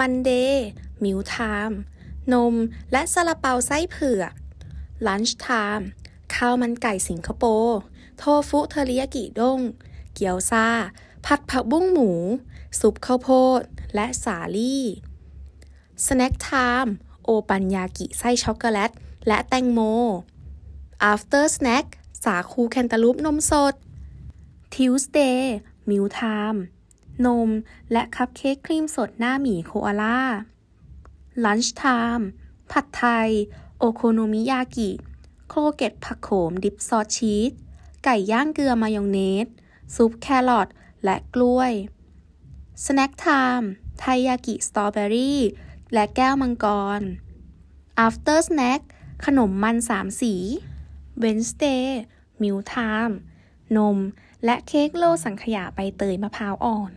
มันเดย์มิวไทม์นมและซาลาเปาไส้เผือกลันช์ไทม์ข้าวมันไก่สิงคโปร์โทฟุเทริยากิด้งเกี๊ยวซาผัดผักบุ้งหมูซุปข้าวโพด และสาลี่สแน็คไทม์โอปัญญากิไส้ช็อกโกแลตและแตงโม after snack สาคูแคนตาลูปนมสด Tuesday meal time นมและคัพเค้กครีมสดหน้าหมีโคอาล่า ลันช์ไทม์ผัดไทย โอโคโนมิยากิ โครเกตผักโขมดิปซอสชีสไก่ย่างเกลือมายองเนสซุปแครอทและกล้วยสแน็คไทม์ไทยากิสตรอเบอรี่และแก้วมังกร after snack ขนมมันสามสี Wednesday มิลไทม์นมและเค้กโลสังขยาใบเตยมะพร้าวอ่อน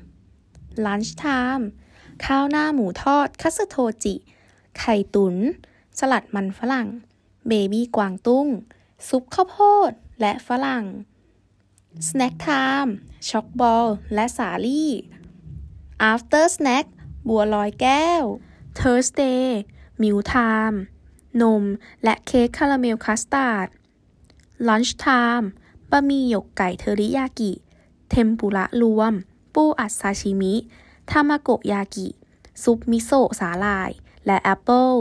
lunch time ข้าวหน้าหมูทอดคัสโทจิ ไข่ตุน๋นสลัดมันฝรั่ง เบบี้กวางตุ้ง ซุปข้าวโพดและฝรั่ง snack time ช็อกบอล และสาลี่ after snack บัวลอยแก้ว Thursday มิวไทม์นมและเค้กคาราเมลคัสตาร์ด Lunch Time บะหมี่หยกไก่เทอริยากิ เทมปุระรวมปูอัดซาชิมิทามาโกะยากิ ซุปมิโซะสาหร่าย และแอปเปิล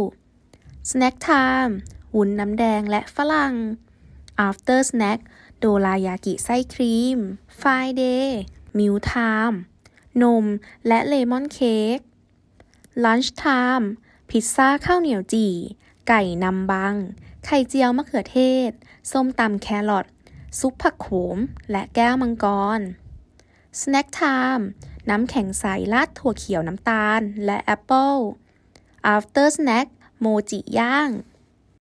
สแน็คไทม์วุ้นน้ำแดงและฝรั่ง after snack โดรายากิไส้ครีม f r i เดย์ มิ l ไทม์นมและเลมอนเค้ก lunch time พิซซ่าข้าวเหนียวจี่ ไก่นำบัง ไข่เจียวมะเขือเทศ ส้มตำแครอท ซุปผักโขม และแก้วมังกรสแน็คไทม์น้ำแข็งใสราดถั่วเขียวน้ำตาล และแอปเปิล after snack โมจิย่าง